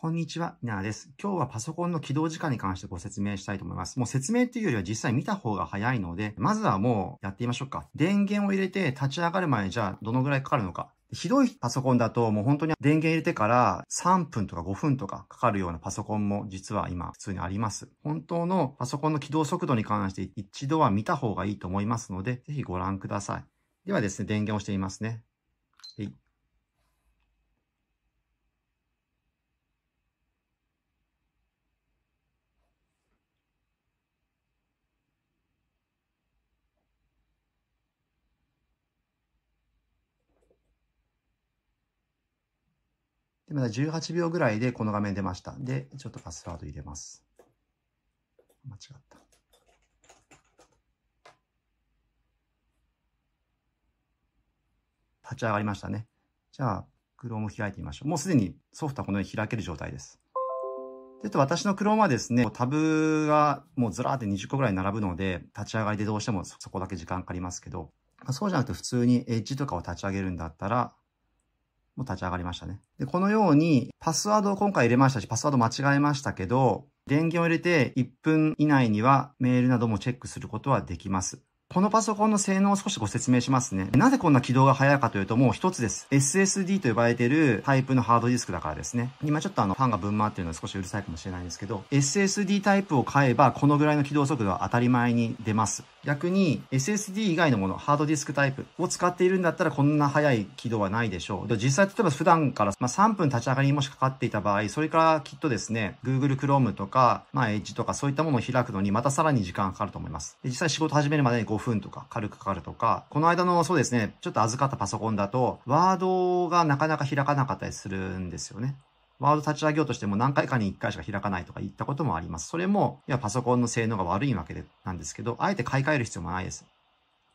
こんにちは、みなです。今日はパソコンの起動時間に関してご説明したいと思います。もう説明っていうよりは実際見た方が早いので、まずはもうやってみましょうか。電源を入れて立ち上がる前にじゃあどのぐらいかかるのか。ひどいパソコンだともう本当に電源入れてから3分とか5分とかかかるようなパソコンも実は今普通にあります。本当のパソコンの起動速度に関して一度は見た方がいいと思いますので、ぜひご覧ください。ではですね、電源をしてみますね。はい。で、まだ18秒ぐらいでこの画面出ました。で、ちょっとパスワード入れます。間違った。立ち上がりましたね。じゃあ、Chrome 開いてみましょう。もうすでにソフトはこのように開ける状態です。で、と私の Chrome はですね、タブがもうずらーって20個ぐらい並ぶので、立ち上がりでどうしてもそこだけ時間かかりますけど、そうじゃなくて普通にエッジとかを立ち上げるんだったら、も立ち上がりましたね。で、このように、パスワードを今回入れましたし、パスワード間違えましたけど、電源を入れて1分以内にはメールなどもチェックすることはできます。このパソコンの性能を少しご説明しますね。なぜこんな起動が早いかというともう一つです。SSD と呼ばれているタイプのハードディスクだからですね。今ちょっとあのファンがぶん回っているので少しうるさいかもしれないんですけど、SSD タイプを買えばこのぐらいの起動速度は当たり前に出ます。逆に SSD 以外のもの、ハードディスクタイプを使っているんだったらこんな早い起動はないでしょう。で実際、例えば普段から、まあ、3分立ち上がりにもしかかっていた場合、それからきっとですね、Google Chrome とか、まあ、Edge とかそういったものを開くのにまたさらに時間かかると思います。で実際仕事始めるまでに5分とか軽くかかるとか、この間のそうですね、ちょっと預かったパソコンだと、Word がなかなか開かなかったりするんですよね。ワード立ち上げようとしても何回かに1回しか開かないとか言ったこともあります。それも、いや、パソコンの性能が悪いわけで、なんですけど、あえて買い替える必要もないです。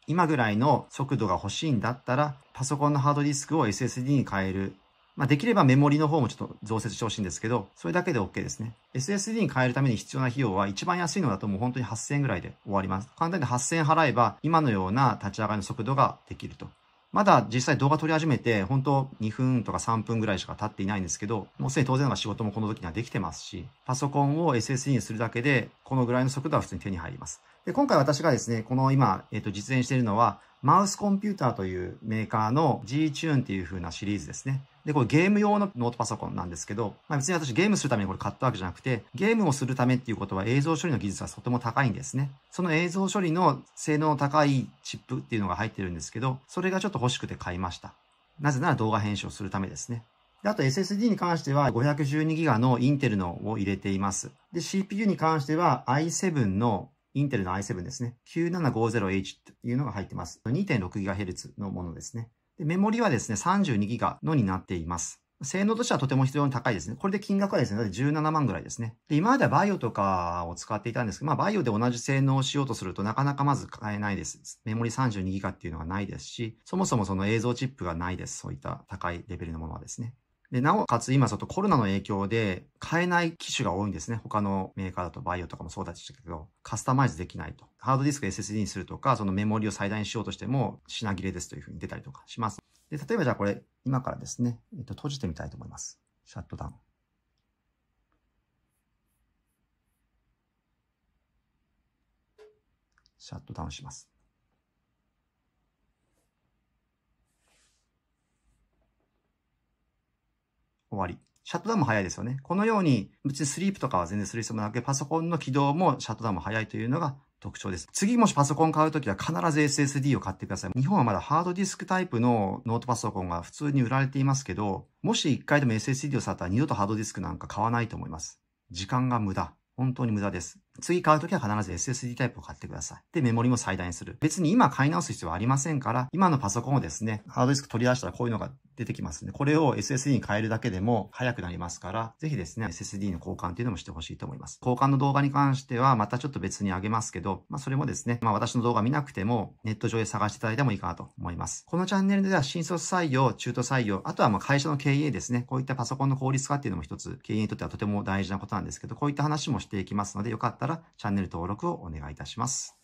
今ぐらいの速度が欲しいんだったら、パソコンのハードディスクを SSD に変える。まあ、できればメモリの方もちょっと増設してほしいんですけど、それだけで OK ですね。SSD に変えるために必要な費用は一番安いのだともう本当に8000円ぐらいで終わります。簡単に8000円払えば、今のような立ち上がりの速度ができると。まだ実際動画撮り始めて、本当2分とか3分ぐらいしか経っていないんですけど、もうすでに当然の仕事もこの時にはできてますし、パソコンを SSD にするだけで、このぐらいの速度は普通に手に入ります。で、今回私がですね、この今、えっ、ー、と、実演しているのは、マウスコンピューターというメーカーの G-Tune っていう風なシリーズですね。で、これゲーム用のノートパソコンなんですけど、まあ、別に私ゲームするためにこれ買ったわけじゃなくて、ゲームをするためっていうことは映像処理の技術がとても高いんですね。その映像処理の性能の高いチップっていうのが入ってるんですけど、それがちょっと欲しくて買いました。なぜなら動画編集をするためですね。で、あと SSD に関しては 512GB のインテルのを入れています。で、CPU に関しては i7 のインテルの i7 ですね。9750H っていうのが入ってます。2.6GHz のものですね。でメモリはですね、32ギガのになっています。性能としてはとても非常に高いですね。これで金額はですね、だって17万ぐらいですね。で、今まではバイオとかを使っていたんですけど、まあバイオで同じ性能をしようとするとなかなかまず買えないです。メモリ 32GB っていうのがないですし、そもそもその映像チップがないです。そういった高いレベルのものはですね。で、なおかつ今ちょっとコロナの影響で買えない機種が多いんですね。他のメーカーだとバイオとかもそうだしたけど、カスタマイズできないと。ハードディスク SSD にするとか、そのメモリを最大にしようとしても品切れですというふうに出たりとかします。で、例えばじゃあこれ今からですね、えっと、閉じてみたいと思います。シャットダウン。シャットダウンします。終わり。シャットダウンも早いですよね。このように、別にスリープとかは全然する必要もなく、パソコンの起動もシャットダウンも早いというのが特徴です。次もしパソコン買うときは必ず SSD を買ってください。日本はまだハードディスクタイプのノートパソコンが普通に売られていますけど、もし1回でも SSD を触ったら二度とハードディスクなんか買わないと思います。時間が無駄。本当に無駄です。次買うときは必ず SSD タイプを買ってください。で、メモリも最大にする。別に今買い直す必要はありませんから、今のパソコンをですね、ハードディスク取り出したらこういうのが出てきますね。これを SSD に変えるだけでも早くなりますから、ぜひですね、SSD の交換っていうのもしてほしいと思います。交換の動画に関しては、またちょっと別にあげますけど、まあそれもですね、まあ私の動画見なくても、ネット上で探していただいてもいいかなと思います。このチャンネルでは新卒採用、中途採用、あとはまあ会社の経営ですね、こういったパソコンの効率化っていうのも一つ、経営にとってはとても大事なことなんですけど、こういった話もしていきますので、よかったらチャンネル登録をお願いいたします。